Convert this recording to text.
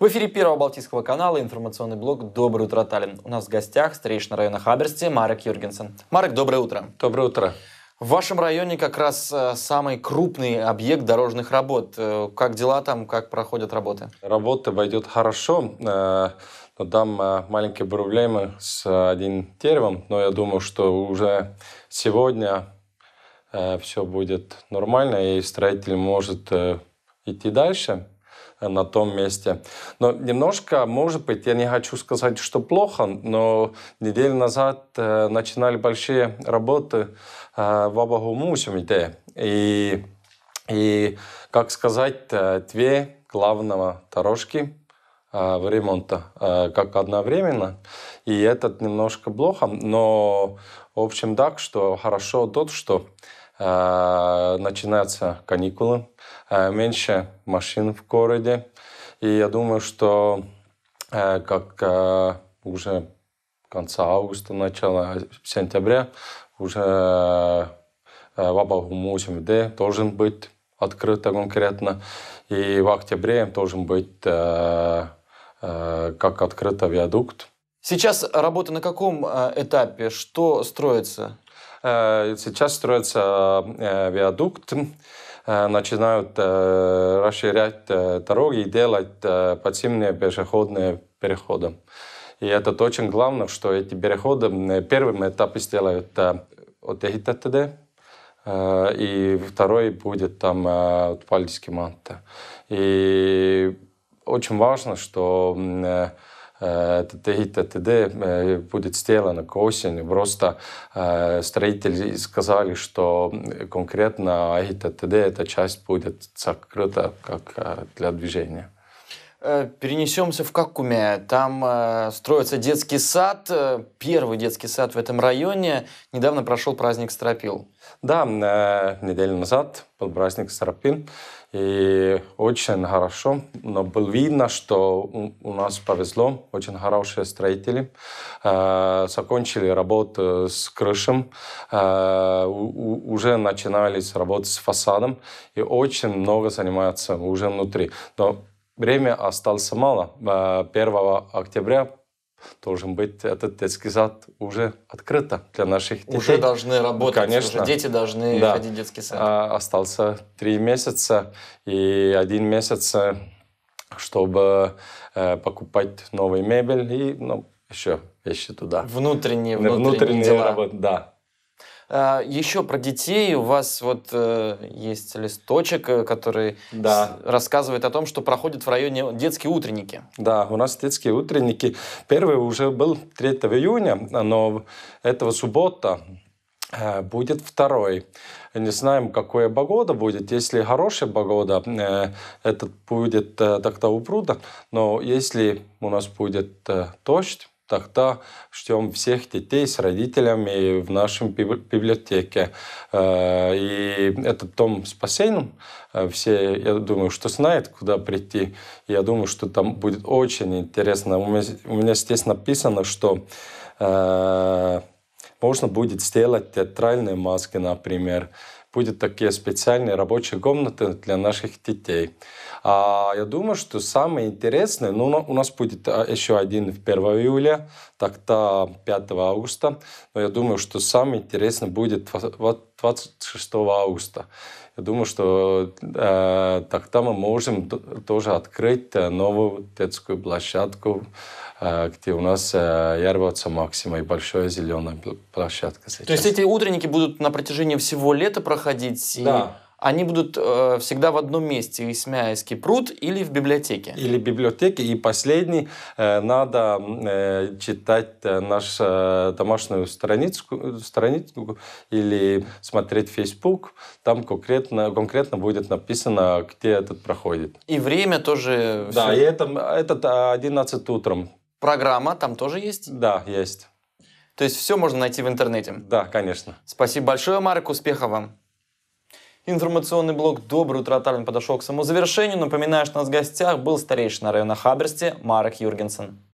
В эфире Первого Балтийского канала информационный блог «Доброе утро, Таллин». У нас в гостях старейшина района Хаберсти Марек Юргенсен. Марек, доброе утро. Доброе утро. В вашем районе как раз э, самый крупный объект дорожных работ. Э, как дела там, как проходят работы? Работа пойдет хорошо, э, но там маленькие проблемы с одним деревом, но я думаю, что уже сегодня все будет нормально, и строитель может идти дальше на том месте. Но немножко, может быть, я не хочу сказать, что плохо, но неделю назад э, начинали большие работы э, в Абагумусюмите. И, и, как сказать, э, две главного дорожки в ремонта как одновременно. И этот немножко плохо, но в общем так, что хорошо тот, что Э, начинаются каникулы, э, меньше машин в городе. И я думаю, что э, как уже конца августа, начала сентября уже в Вабаху мд должен быть открыто конкретно. И в октябре должен быть как открыто виадукт. Сейчас работа на каком этапе? Что строится? Э, сейчас строится э, виадукт, э, начинают расширять дороги и делать подземные пешеходные переходы. И это очень главное, что эти переходы первым этапом сделают от Эхитатеде, и второй будет там от Пальдиски Манта. И очень важно, что Ehitati э, tee, э, будет сделано к осени. Просто э, строители сказали, что конкретно ehitati эта часть будет закрыта как для движения. Э, перенесемся в Какуме. Там э, строится детский сад, э, первый детский сад в этом районе. Недавно прошел праздник Стропил. Да, э, неделю назад был праздник Стропил. И очень хорошо, но было видно, что у, у нас повезло, очень хорошие строители. Э, закончили работу с крышем, э, у, уже начинались работы с фасадом и очень много занимаются уже внутри. Но время осталось мало. 1 э, октября должен быть этот детский сад уже открыто для наших детей. Уже должны работать, Конечно. уже дети должны да. ходить в детский сад. Э, остался три месяца и один месяц, э, чтобы покупать новый мебель и ну, еще вещи туда. Внутренние, внутренние, внутренние дела. Работы, да. А, Еще про детей. У вас вот э, есть листочек, э, который да. рассказывает о том, что проходит в районе детские утренники. Да, у нас детские утренники. Первый уже был 3 июня, но этого суббота э, будет второй. Не знаем, какая погода будет. Если хорошая погода, этот будет тогда у пруда. Но если у нас будет дождь, тогда ждем всех детей с родителями в нашем библиотеке. Э, и этот том с бассейном, э, все, я думаю, что знают, куда прийти. Я думаю, что там будет очень интересно. У меня, здесь написано, что э, можно будет сделать театральные маски, например будут такие специальные рабочие комнаты для наших детей. А я думаю, что самое интересное, ну, у нас будет а, еще один в 1 июля, так-то 5 августа, но я думаю, что самое интересное будет 26 августа. Я думаю, что э, тогда мы можем тоже открыть э, новую детскую площадку, э, где у нас э, Ярваца Максима и большая зеленая площадка сейчас. То есть эти утренники будут на протяжении всего лета проходить? ходить. Да. И они будут э, всегда в одном месте, Исмяйский пруд или в библиотеке. Или в библиотеке. И последний, э, надо э, читать э, нашу э, домашнюю страницу, страницу или смотреть Facebook. Там конкретно, конкретно будет написано, где этот проходит. И время тоже... Да, все... и это, этот 11 утром. Программа там тоже есть? Да, есть. То есть все можно найти в интернете? Да, конечно. Спасибо большое, Марк. Успехов вам. Информационный блок «Доброе утро, Таллин» подошел к самому завершению. Напоминаю, что у нас в гостях был старейшина района Хаберсти Марк Юргенсен.